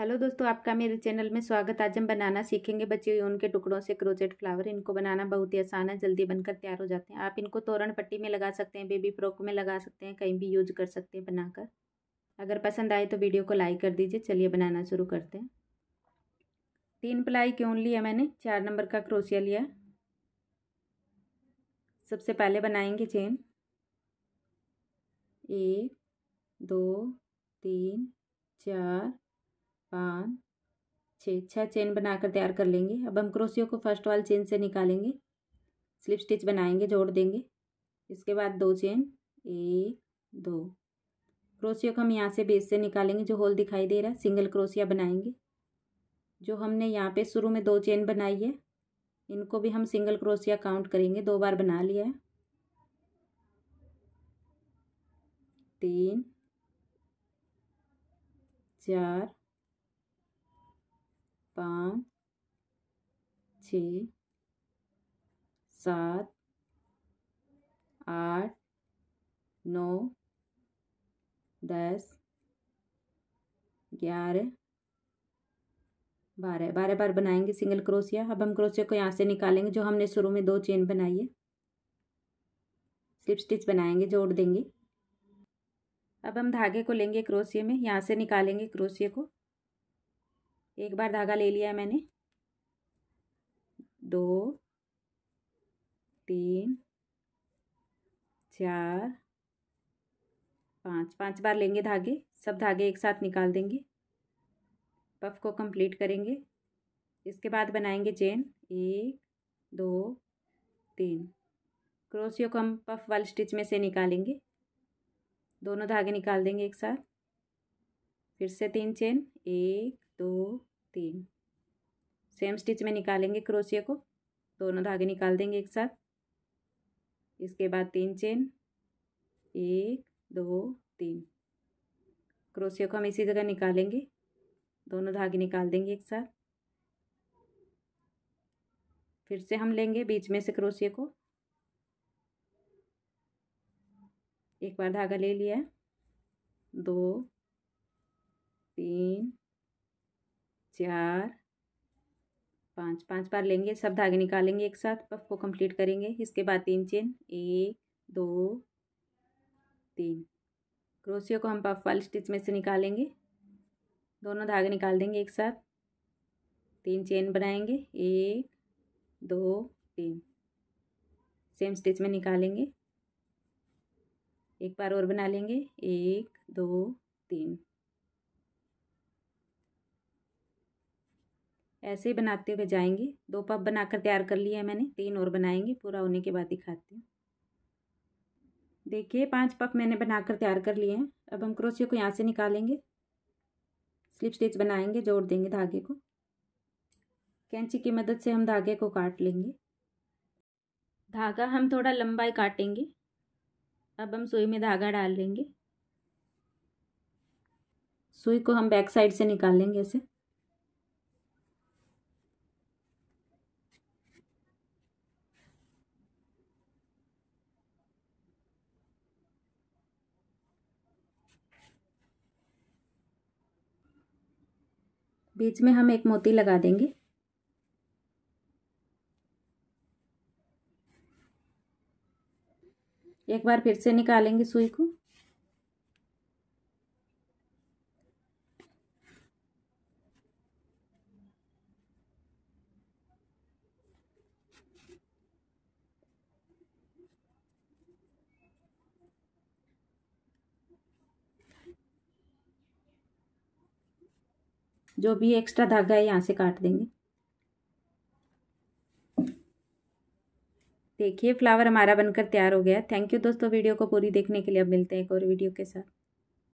hello दोस्तों आपका मेरे चैनल में स्वागत आज हम बनाना सीखेंगे बच्चे उनके टुकड़ों से क्रोचेट फ्लावर इनको बनाना बहुत ही आसान है जल्दी बनकर तैयार हो जाते हैं आप इनको तोरण पट्टी में लगा सकते हैं बेबी फ्रॉक में लगा सकते हैं कहीं भी यूज कर सकते हैं बनाकर अगर पसंद आए तो वीडियो को लाइक कर दीजिए चलिए बनाना शुरू करते हैं तीन प्लाई क्यों लिया मैंने चार नंबर का क्रोशिया लिया सबसे पहले बनाएंगे चेन एक दो तीन चार पाँच छः छः चेन बनाकर तैयार कर लेंगे अब हम क्रोशियो को फर्स्ट वाल चेन से निकालेंगे स्लिप स्टिच बनाएंगे जोड़ देंगे इसके बाद दो चेन एक दो क्रोशियो को हम यहाँ से बेस से निकालेंगे जो होल दिखाई दे रहा है सिंगल क्रोशिया बनाएंगे जो हमने यहाँ पे शुरू में दो चेन बनाई है इनको भी हम सिंगल क्रोशिया काउंट करेंगे दो बार बना लिया है तीन चार पाँच छ सात आठ नौ दस ग्यारह बारह बारह बार बनाएंगे सिंगल क्रोशिया अब हम क्रोशिया को यहाँ से निकालेंगे जो हमने शुरू में दो चेन बनाई है स्लिप स्टिच बनाएंगे जोड़ देंगे अब हम धागे को लेंगे क्रोशिया में यहाँ से निकालेंगे क्रोशिया को एक बार धागा ले लिया है मैंने दो तीन चार पाँच पाँच बार लेंगे धागे सब धागे एक साथ निकाल देंगे पफ को कंप्लीट करेंगे इसके बाद बनाएंगे चेन एक दो तीन क्रोसियो को हम पफ वाले स्टिच में से निकालेंगे दोनों धागे निकाल देंगे एक साथ फिर से तीन चेन एक दो तीन सेम स्टिच में निकालेंगे क्रोशिया को दोनों धागे निकाल देंगे एक साथ इसके बाद तीन चेन एक दो तीन क्रोशिया को हम इसी जगह निकालेंगे दोनों धागे निकाल देंगे एक साथ फिर से हम लेंगे बीच में से क्रोशिया को एक बार धागा ले लिया दो तीन चार पाँच पाँच बार लेंगे सब धागे निकालेंगे एक साथ पफ को कंप्लीट करेंगे इसके बाद तीन चेन एक दो तीन क्रोसियो को हम पफ वाले स्टिच में से निकालेंगे दोनों धागे निकाल देंगे एक साथ तीन चेन बनाएंगे एक दो तीन सेम स्टिच में निकालेंगे एक बार और बना लेंगे एक दो तीन ऐसे ही बनाते हुए जाएंगे दो पप बनाकर तैयार कर लिया है मैंने तीन और बनाएंगे पूरा होने के बाद दिखाती हूँ देखिए पांच पप मैंने बनाकर तैयार कर लिए हैं अब हम क्रोशियो को यहाँ से निकालेंगे स्लिप स्टिच बनाएंगे जोड़ देंगे धागे को कैंची की मदद से हम धागे को काट लेंगे धागा हम थोड़ा लंबा ही काटेंगे अब हम सुई में धागा डाल लेंगे सुई को हम बैक साइड से निकालेंगे ऐसे बीच में हम एक मोती लगा देंगे एक बार फिर से निकालेंगे सुई को जो भी एक्स्ट्रा धागा है यहाँ से काट देंगे देखिए फ्लावर हमारा बनकर तैयार हो गया थैंक यू दोस्तों वीडियो को पूरी देखने के लिए अब मिलते हैं एक और वीडियो के साथ